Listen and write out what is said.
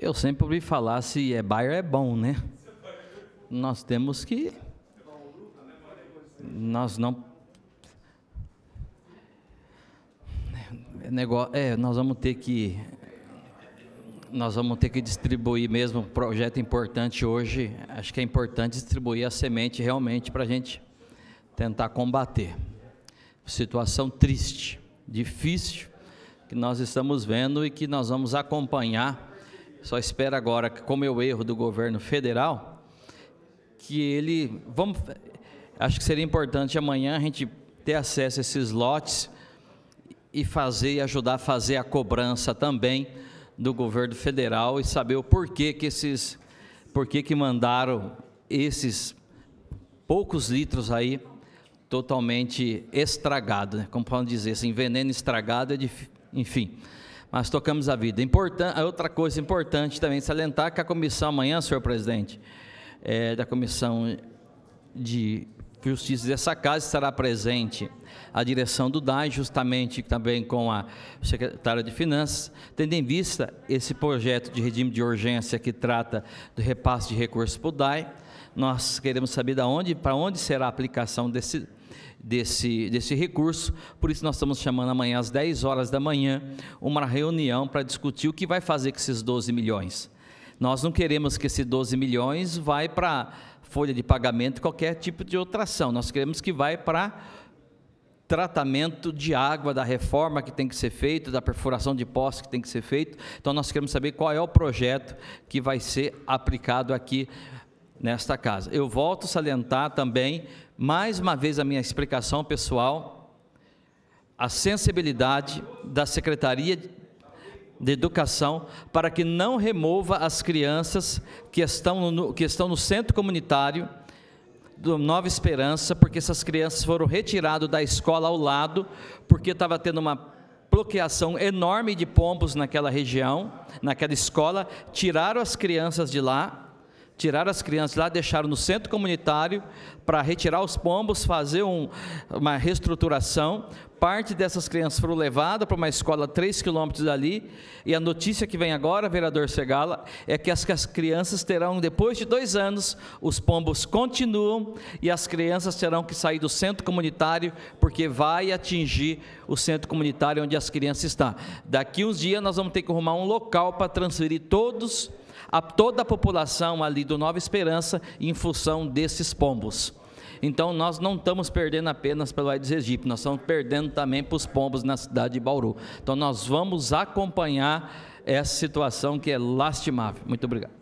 Eu sempre ouvi falar se é Bayer é bom, né? Nós temos que. Nós não. É negócio, é, nós vamos ter que. Nós vamos ter que distribuir mesmo um projeto importante hoje. Acho que é importante distribuir a semente realmente para a gente tentar combater. Situação triste, difícil, que nós estamos vendo e que nós vamos acompanhar só espera agora, como é o erro do governo federal, que ele. Vamos, acho que seria importante amanhã a gente ter acesso a esses lotes e fazer e ajudar a fazer a cobrança também do governo federal e saber o porquê que esses porquê que mandaram esses poucos litros aí totalmente estragado, né? como podem dizer, assim, veneno estragado, é dif... enfim mas tocamos a vida. Importan outra coisa importante também salientar que a comissão amanhã, senhor presidente, é, da comissão de Justiça dessa casa estará presente a direção do DAI, justamente também com a secretária de Finanças, tendo em vista esse projeto de regime de urgência que trata do repasse de recursos para o DAI. Nós queremos saber de onde, para onde será a aplicação desse, desse, desse recurso. Por isso, nós estamos chamando amanhã às 10 horas da manhã uma reunião para discutir o que vai fazer com esses 12 milhões. Nós não queremos que esses 12 milhões vá para folha de pagamento, qualquer tipo de outra ação. Nós queremos que vá para tratamento de água, da reforma que tem que ser feita, da perfuração de poços que tem que ser feito. Então nós queremos saber qual é o projeto que vai ser aplicado aqui nesta casa. Eu volto a salientar também, mais uma vez, a minha explicação pessoal, a sensibilidade da Secretaria de Educação para que não remova as crianças que estão no, que estão no centro comunitário do Nova Esperança, porque essas crianças foram retiradas da escola ao lado, porque estava tendo uma bloqueação enorme de pombos naquela região, naquela escola, tiraram as crianças de lá tiraram as crianças lá, deixaram no centro comunitário para retirar os pombos, fazer um, uma reestruturação. Parte dessas crianças foram levadas para uma escola a 3 quilômetros dali. E a notícia que vem agora, vereador Segala, é que as, que as crianças terão, depois de dois anos, os pombos continuam e as crianças terão que sair do centro comunitário, porque vai atingir o centro comunitário onde as crianças estão. Daqui uns dias nós vamos ter que arrumar um local para transferir todos a toda a população ali do Nova Esperança em função desses pombos. Então nós não estamos perdendo apenas pelo Aedes aegypti, nós estamos perdendo também para os pombos na cidade de Bauru. Então nós vamos acompanhar essa situação que é lastimável. Muito obrigado.